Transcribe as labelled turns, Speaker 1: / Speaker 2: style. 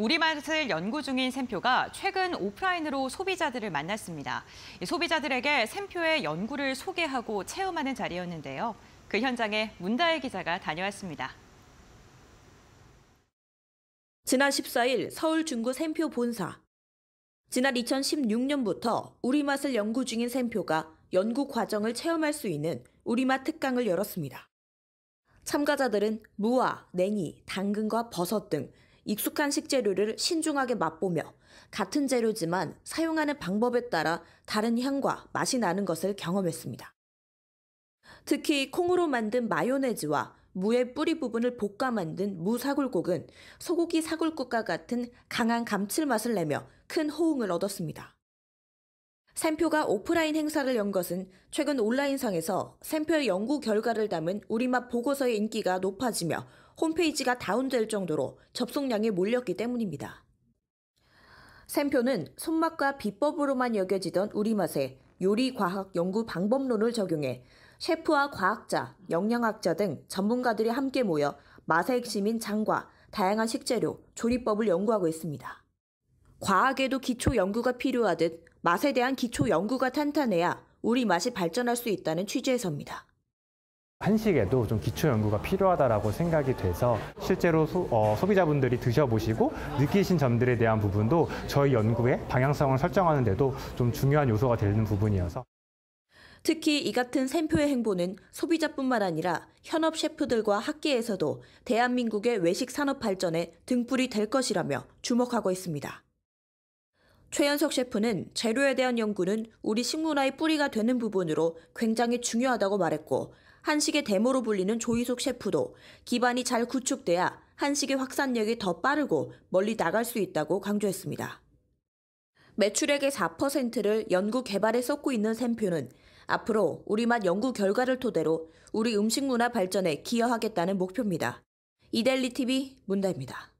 Speaker 1: 우리맛을 연구 중인 샘표가 최근 오프라인으로 소비자들을 만났습니다. 소비자들에게 샘표의 연구를 소개하고 체험하는 자리였는데요. 그 현장에 문다혜 기자가 다녀왔습니다. 지난 14일 서울 중구 샘표 본사. 지난 2016년부터 우리맛을 연구 중인 샘표가 연구 과정을 체험할 수 있는 우리맛 특강을 열었습니다. 참가자들은 무와, 냉이, 당근과 버섯 등 익숙한 식재료를 신중하게 맛보며 같은 재료지만 사용하는 방법에 따라 다른 향과 맛이 나는 것을 경험했습니다. 특히 콩으로 만든 마요네즈와 무의 뿌리 부분을 볶아 만든 무사골국은 소고기 사골국과 같은 강한 감칠맛을 내며 큰 호응을 얻었습니다. 샘표가 오프라인 행사를 연 것은 최근 온라인상에서 샘표의 연구 결과를 담은 우리맛 보고서의 인기가 높아지며 홈페이지가 다운될 정도로 접속량이 몰렸기 때문입니다. 샘표는 손맛과 비법으로만 여겨지던 우리 맛에 요리 과학 연구 방법론을 적용해 셰프와 과학자, 영양학자 등 전문가들이 함께 모여 맛의 핵심인 장과 다양한 식재료, 조리법을 연구하고 있습니다. 과학에도 기초 연구가 필요하듯 맛에 대한 기초 연구가 탄탄해야 우리 맛이 발전할 수 있다는 취지에서입니다.
Speaker 2: 한식에도 좀 기초 연구가 필요하다라고 생각이 돼서 실제로 소, 어, 비자분들이 드셔보시고 느끼신 점들에 대한 부분도 저희 연구의 방향성을 설정하는 데도 좀 중요한 요소가 되는 부분이어서
Speaker 1: 특히 이 같은 샘표의 행보는 소비자뿐만 아니라 현업 셰프들과 학계에서도 대한민국의 외식 산업 발전에 등불이 될 것이라며 주목하고 있습니다. 최연석 셰프는 재료에 대한 연구는 우리 식문화의 뿌리가 되는 부분으로 굉장히 중요하다고 말했고 한식의 데모로 불리는 조희숙 셰프도 기반이 잘 구축돼야 한식의 확산력이 더 빠르고 멀리 나갈 수 있다고 강조했습니다. 매출액의 4%를 연구 개발에 쏟고 있는 샘표는 앞으로 우리맛 연구 결과를 토대로 우리 음식 문화 발전에 기여하겠다는 목표입니다. 이델리 TV 문다입니다.